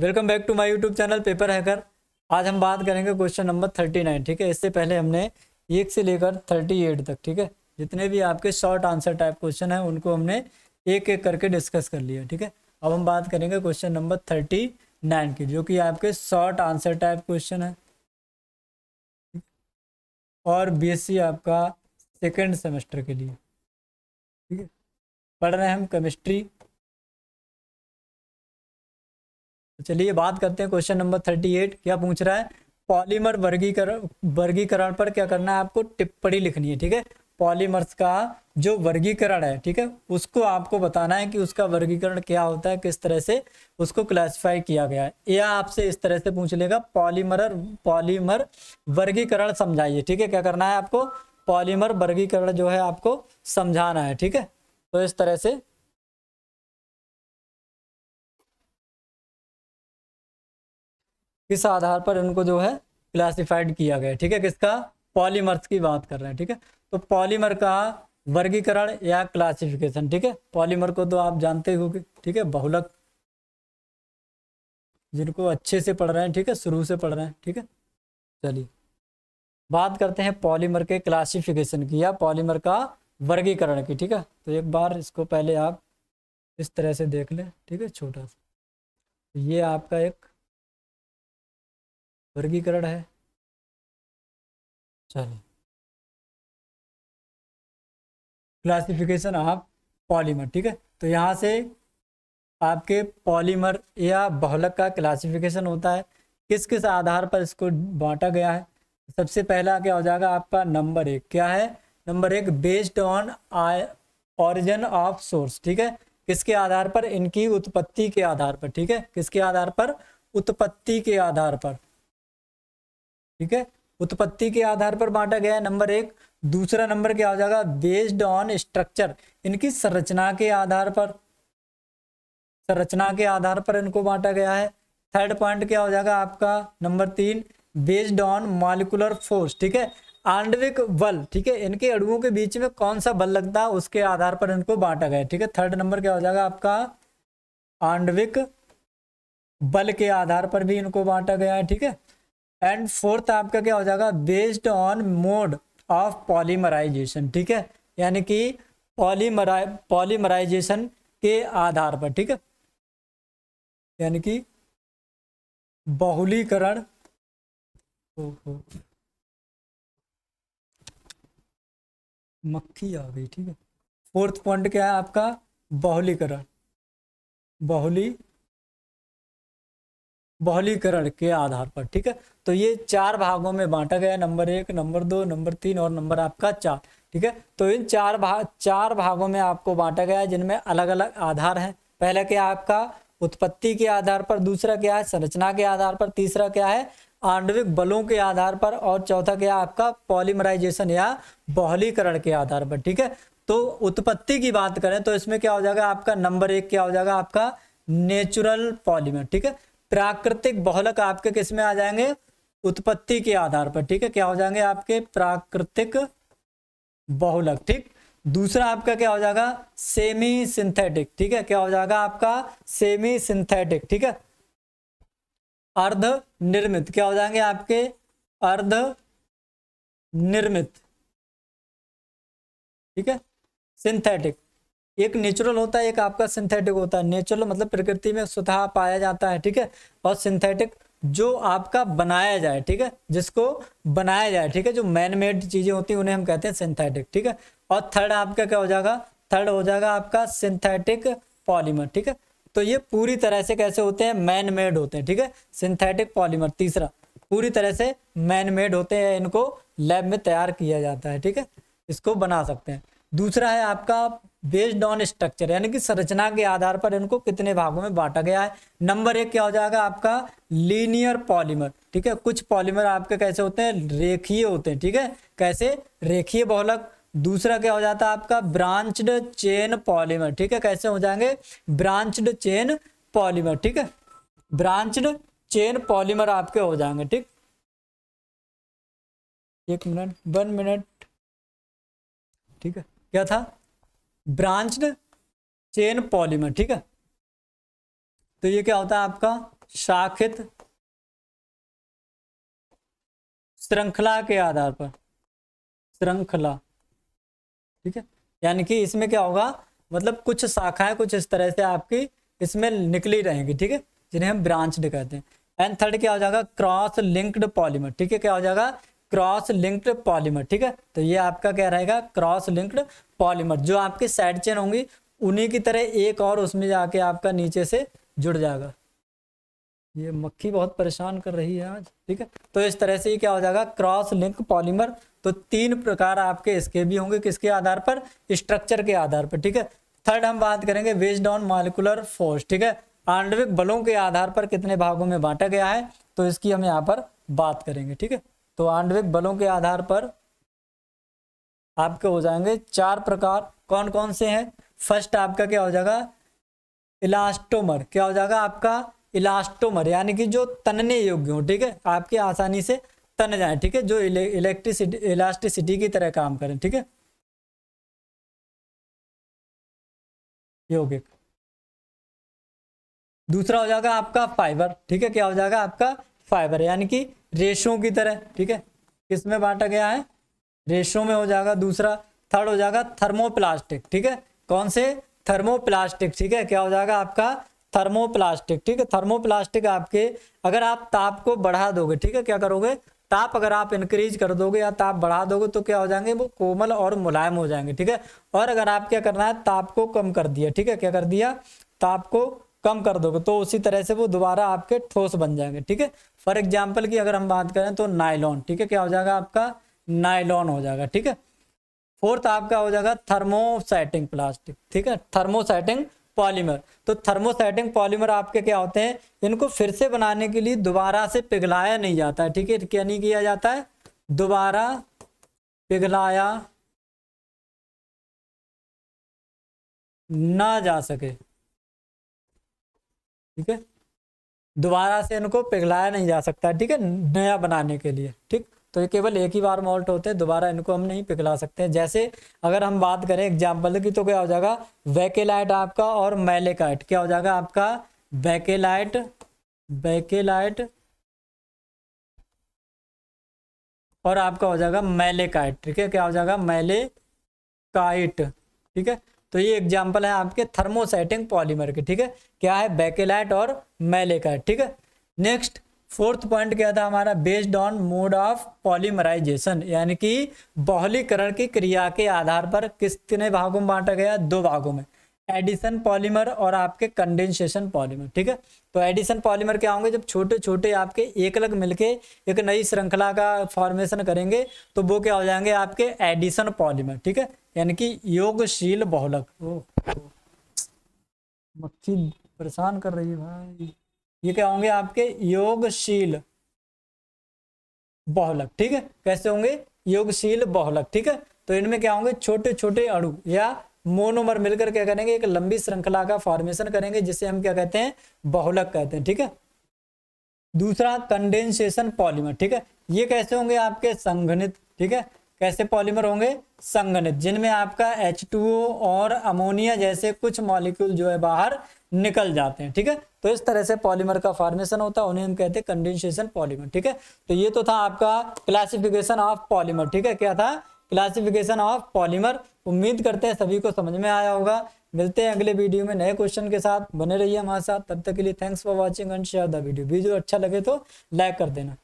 welcome back to my YouTube channel paper hacker आज हम बात करेंगे क्वेश्चन नंबर थर्टी नाइन ठीक है इससे पहले हमने एक से लेकर थर्टी एट तक ठीक है जितने भी आपके शॉर्ट आंसर टाइप क्वेश्चन हैं उनको हमने एक एक करके डिस्कस कर लिया ठीक है अब हम बात करेंगे क्वेश्चन नंबर थर्टी नाइन की जो कि आपके शॉर्ट आंसर टाइप क्वेश्चन है और बी आपका सेकेंड सेमेस्टर के लिए ठीक है पढ़ रहे हैं हम केमिस्ट्री तो चलिए बात करते हैं क्वेश्चन नंबर थर्टी एट क्या पूछ रहा है पॉलीमर वर्गीकरण वर्गीकरण पर क्या करना है आपको टिप्पणी लिखनी है ठीक है पॉलीमर्स का जो वर्गीकरण है ठीक है उसको आपको बताना है कि उसका वर्गीकरण क्या होता है किस तरह से उसको क्लासिफाई किया गया है यह आपसे इस तरह से पूछ लेगा पॉलीमर पॉलीमर वर्गीकरण समझाइए ठीक है क्या करना है आपको पॉलीमर वर्गीकरण जो है आपको समझाना है ठीक है तो इस तरह से किस आधार पर इनको जो है क्लासिफाइड किया गया ठीक है किसका पॉलीमर्स की बात कर रहे हैं ठीक है तो पॉलीमर का वर्गीकरण या क्लासिफिकेशन ठीक है पॉलीमर को तो आप जानते हो ठीक है बहुलक जिनको अच्छे से पढ़ रहे हैं ठीक है शुरू से पढ़ रहे हैं ठीक है चलिए बात करते हैं पॉलीमर के क्लासिफिकेशन की या पॉलीमर का वर्गीकरण की ठीक है तो एक बार इसको पहले आप इस तरह से देख लें ठीक है छोटा सा ये आपका एक वर्गीकरण है चलिए क्लासिफिकेशन ऑफ पॉलीमर ठीक है तो यहाँ से आपके पॉलीमर या बहुलक का क्लासिफिकेशन होता है किस किस आधार पर इसको बांटा गया है सबसे पहला क्या हो जाएगा आपका नंबर एक क्या है नंबर एक based on origin of source ठीक है किसके आधार पर इनकी उत्पत्ति के आधार पर ठीक है किसके आधार पर उत्पत्ति के आधार पर ठीक है उत्पत्ति के आधार पर बांटा गया है नंबर एक दूसरा नंबर क्या हो जाएगा बेस्ड ऑन स्ट्रक्चर इनकी संरचना के आधार पर संरचना के आधार पर इनको बांटा गया है थर्ड पॉइंट क्या हो जाएगा आपका नंबर तीन बेस्ड ऑन मॉलिकुलर फोर्स ठीक है आंडविक बल ठीक है इनके अड़ुओं के बीच में कौन सा बल लगता है उसके आधार पर इनको बांटा गया ठीक है थर्ड नंबर क्या हो जाएगा आपका आंडविक बल के आधार पर भी इनको बांटा गया है ठीक है एंड फोर्थ आपका क्या हो जाएगा based on mode of polymerisation ठीक है यानी कि पॉलीमराइ पॉलीमराइजेशन के आधार पर ठीक है यानी कि बहुलीकरण मक्खी आ गई ठीक है फोर्थ पॉइंट क्या है आपका बहुलीकरण बहुली बहुलीकरण के आधार पर ठीक है तो ये चार भागों में बांटा गया नंबर एक नंबर दो नंबर तीन और नंबर आपका चार ठीक है तो इन चार भाग चार भागों में आपको बांटा गया जिनमें अलग अलग आधार हैं पहला क्या आपका उत्पत्ति के आधार पर दूसरा क्या है संरचना के आधार पर तीसरा क्या है आणविक बलों के आधार पर और चौथा क्या आपका पॉलीमराइजेशन या बहुलीकरण के आधार पर ठीक है तो उत्पत्ति की बात करें तो इसमें क्या हो जाएगा आपका नंबर एक क्या हो जाएगा आपका नेचुरल पॉलीमर ठीक है प्राकृतिक बहुलक आपके किस में आ जाएंगे उत्पत्ति के आधार पर ठीक है क्या हो जाएंगे आपके प्राकृतिक बहुलक ठीक दूसरा आपका क्या हो जाएगा सेमी सिंथेटिक ठीक है क्या हो जाएगा आपका सेमी सिंथेटिक ठीक है अर्ध निर्मित क्या हो जाएंगे आपके अर्ध निर्मित ठीक है सिंथेटिक एक नेचुरल होता है एक आपका सिंथेटिक होता है नेचुरल मतलब प्रकृति में स्वतः पाया जाता है ठीक है और सिंथेटिक जो आपका बनाया जाए ठीक है जिसको बनाया जाए ठीक है जो मैन मेड चीज़ें होती हैं उन्हें हम कहते हैं सिंथेटिक ठीक है और थर्ड आपका क्या हो जाएगा थर्ड हो जाएगा आपका सिंथेटिक पॉलीमर ठीक है तो ये पूरी तरह से कैसे होते हैं मैन मेड होते हैं ठीक है सिंथेटिक पॉलीमर तीसरा पूरी तरह से मैन मेड होते हैं इनको लैब में तैयार किया जाता है ठीक है इसको बना सकते हैं दूसरा है आपका बेस्ड ऑन स्ट्रक्चर यानी कि संरचना के आधार पर इनको कितने भागों में बांटा गया है नंबर एक क्या हो जाएगा आपका लीनियर पॉलीमर ठीक है कुछ पॉलीमर आपके कैसे होते हैं रेखीय होते हैं ठीक है कैसे रेखीय बहुलक दूसरा क्या हो जाता है आपका ब्रांचड चेन पॉलीमर ठीक है कैसे हो जाएंगे ब्रांचड चेन पॉलीमर ठीक है ब्रांचड चेन पॉलीमर आपके हो जाएंगे ठीक एक मिनट वन मिनट ठीक है क्या था ब्रांच्ड चेन पॉलीमर ठीक है तो ये क्या होता है आपका शाखित श्रृंखला के आधार पर श्रृंखला ठीक है यानी कि इसमें क्या होगा मतलब कुछ शाखाएं कुछ इस तरह से आपकी इसमें निकली रहेंगी ठीक है जिन्हें हम ब्रांच कहते हैं एंड थर्ड क्या हो जाएगा क्रॉस लिंक्ड पॉलीमर ठीक है क्या हो जाएगा क्रॉस लिंक्ड पॉलीमर ठीक है तो ये आपका क्या रहेगा क्रॉस लिंक्ड पॉलीमर जो आपके साइड चेन होंगी उन्हीं की तरह एक और उसमें जाके आपका नीचे से जुड़ जाएगा ये मक्खी बहुत परेशान कर रही है आज ठीक है तो इस तरह से ये क्या हो जाएगा क्रॉस लिंक पॉलीमर तो तीन प्रकार आपके इसके भी होंगे किसके आधार पर स्ट्रक्चर के आधार पर ठीक है थर्ड हम बात करेंगे बेस्ड ऑन मालिकुलर फोर्स ठीक है आणविक बलों के आधार पर कितने भागों में बांटा गया है तो इसकी हम यहाँ पर बात करेंगे ठीक है तो आणविक बलों के आधार पर आपके हो जाएंगे चार प्रकार कौन कौन से हैं फर्स्ट आपका क्या हो जाएगा इलास्टोमर क्या हो जाएगा आपका इलास्टोमर यानी कि जो तनने योग्य हो ठीक है आपके आसानी से तन जाए ठीक है जो इलेक्ट्रिसिटी इलास्टिसिटी की तरह काम करें ठीक है योगिक दूसरा हो जाएगा आपका फाइबर ठीक है क्या हो जाएगा आपका फाइबर यानी कि रेशों की तरह ठीक है किसमें बांटा गया है रेशों में हो जाएगा दूसरा थर्ड हो जाएगा थर्मोप्लास्टिक ठीक है कौन से थर्मोप्लास्टिक ठीक है क्या हो जाएगा आपका थर्मोप्लास्टिक ठीक है थर्मोप्लास्टिक आपके अगर आप ताप को बढ़ा दोगे ठीक है क्या करोगे ताप अगर आप इंक्रीज कर दोगे या ताप बढ़ा दोगे तो क्या हो जाएंगे वो कोमल और मुलायम हो जाएंगे ठीक है और अगर आप क्या करना है ताप को कम कर दिया ठीक है क्या कर दिया ताप को कम कर दोगे तो उसी तरह से वो दोबारा आपके ठोस बन जाएंगे ठीक है फॉर एग्जाम्पल की अगर हम बात करें तो नाइलॉन ठीक है क्या हो जाएगा आपका नाइलॉन हो जाएगा ठीक है फोर्थ आपका हो जाएगा थर्मोसाइटिंग प्लास्टिक ठीक है थर्मोसाइटिंग पॉलीमर तो थर्मोसाइटिंग पॉलीमर आपके क्या होते हैं इनको फिर से बनाने के लिए दोबारा से पिघलाया नहीं जाता है ठीक है क्या नहीं किया जाता है दोबारा पिघलाया ना जा सके ठीक है दोबारा से इनको पिघलाया नहीं जा सकता ठीक है नया बनाने के लिए ठीक तो ये केवल एक ही बार मॉल्ट होते हैं दोबारा इनको हम नहीं पिघला सकते हैं जैसे अगर हम बात करें एग्जाम्पल की तो क्या हो जाएगा वैकेलाइट आपका और मैलेकाइट क्या हो जाएगा आपका वैकेलाइट वैकेलाइट और आपका हो जाएगा मैलेकाइट ठीक है क्या हो जाएगा मैलेकाइट ठीक है तो ये एग्जाम्पल है आपके थर्मोसेटिंग पॉलीमर के ठीक है क्या है बैकेलाइट और मैले का ठीक है नेक्स्ट फोर्थ पॉइंट क्या था हमारा based on mode of polymerisation यानी कि बहुलीकरण की क्रिया के आधार पर किस कितने भागों में बांटा गया दो भागों में एडिशन पॉलीमर और आपके कंडेंसेशन पॉलीमर ठीक है तो एडिशन पॉलीमर क्या होंगे जब छोटे छोटे आपके एक अलग मिलके एक नई श्रृंखला का फॉर्मेशन करेंगे तो वो क्या हो जाएंगे आपके एडिसन पॉलीमर ठीक है यानी कि योगशील बहुलक ओ, ओ मक्खी परेशान कर रही है भाई ये क्या होंगे आपके योगशील बहुलक ठीक है कैसे होंगे योगशील बहुलक ठीक है तो इनमें क्या होंगे छोटे छोटे अणु या मोनोमर मिलकर क्या करेंगे एक लंबी श्रृंखला का फॉर्मेशन करेंगे जिसे हम क्या कहते हैं बहुलक कहते हैं ठीक है दूसरा कंडेंसेशन पॉलीमर ठीक है ये कैसे होंगे आपके संघनित ठीक है कैसे पॉलीमर होंगे संगणित जिनमें आपका H2O और अमोनिया जैसे कुछ मॉलिक्यूल जो है बाहर निकल जाते हैं ठीक है तो इस तरह से पॉलीमर का फॉर्मेशन होता है उन्हें हम कहते हैं कंडेंसेशन पॉलीमर ठीक है तो ये तो था आपका क्लासिफिकेशन ऑफ पॉलीमर ठीक है क्या था क्लासिफिकेशन ऑफ पॉलीमर उम्मीद करते हैं सभी को समझ में आया होगा मिलते हैं अगले वीडियो में नए क्वेश्चन के साथ बने रहिए हमारे साथ तब तक के लिए thanks for watching and share the video video अच्छा लगे तो लाइक कर देना